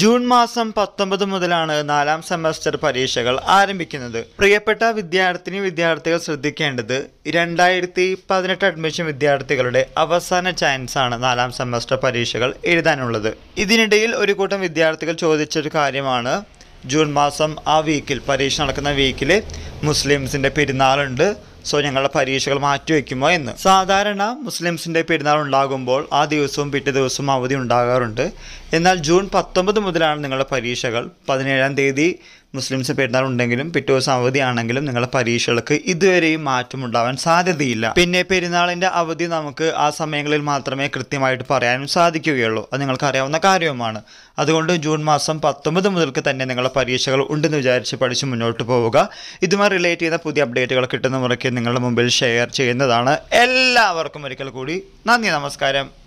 June മാസം പത്തൊമ്പത് മുതലാണ് നാലാം സെമസ്റ്റർ പരീക്ഷകൾ ആരംഭിക്കുന്നത് പ്രിയപ്പെട്ട വിദ്യാർത്ഥിനി വിദ്യാർത്ഥികൾ ശ്രദ്ധിക്കേണ്ടത് രണ്ടായിരത്തി പതിനെട്ട് അഡ്മിഷൻ വിദ്യാർത്ഥികളുടെ അവസാന ചാൻസ് ആണ് നാലാം സെമസ്റ്റർ പരീക്ഷകൾ എഴുതാനുള്ളത് ഇതിനിടയിൽ ഒരു കൂട്ടം വിദ്യാർത്ഥികൾ ചോദിച്ചൊരു കാര്യമാണ് ജൂൺ മാസം ആ വീക്കിൽ പരീക്ഷ നടക്കുന്ന വീക്കിൽ മുസ്ലിംസിൻ്റെ പെരുന്നാളുണ്ട് സോ ഞങ്ങളുടെ പരീക്ഷകൾ മാറ്റിവെക്കുമോ എന്ന് സാധാരണ മുസ്ലിംസിൻ്റെ പെരുന്നാൾ ഉണ്ടാകുമ്പോൾ ആ ദിവസവും പിറ്റേ ദിവസവും അവധി ഉണ്ടാകാറുണ്ട് എന്നാൽ ജൂൺ പത്തൊമ്പത് മുതലാണ് നിങ്ങളുടെ പരീക്ഷകൾ പതിനേഴാം തീയതി മുസ്ലിംസ് പെരുന്നാളുണ്ടെങ്കിലും പിറ്റേ ദിവസം അവധിയാണെങ്കിലും നിങ്ങളുടെ പരീക്ഷകൾക്ക് ഇതുവരെയും മാറ്റമുണ്ടാവാൻ സാധ്യതയില്ല പിന്നെ പെരുന്നാളിൻ്റെ അവധി നമുക്ക് ആ സമയങ്ങളിൽ മാത്രമേ കൃത്യമായിട്ട് പറയാനും സാധിക്കുകയുള്ളൂ അത് നിങ്ങൾക്ക് അറിയാവുന്ന കാര്യവുമാണ് അതുകൊണ്ട് ജൂൺ മാസം പത്തൊമ്പത് മുതൽക്ക് തന്നെ നിങ്ങളുടെ പരീക്ഷകൾ ഉണ്ടെന്ന് വിചാരിച്ച് പഠിച്ച് മുന്നോട്ട് പോവുക ഇതുമായി റിലേറ്റ് ചെയ്ത പുതിയ അപ്ഡേറ്റുകൾ കിട്ടുന്ന മുറയ്ക്ക് നിങ്ങളുടെ മുമ്പിൽ ഷെയർ ചെയ്യുന്നതാണ് എല്ലാവർക്കും ഒരിക്കൽ കൂടി നന്ദി നമസ്കാരം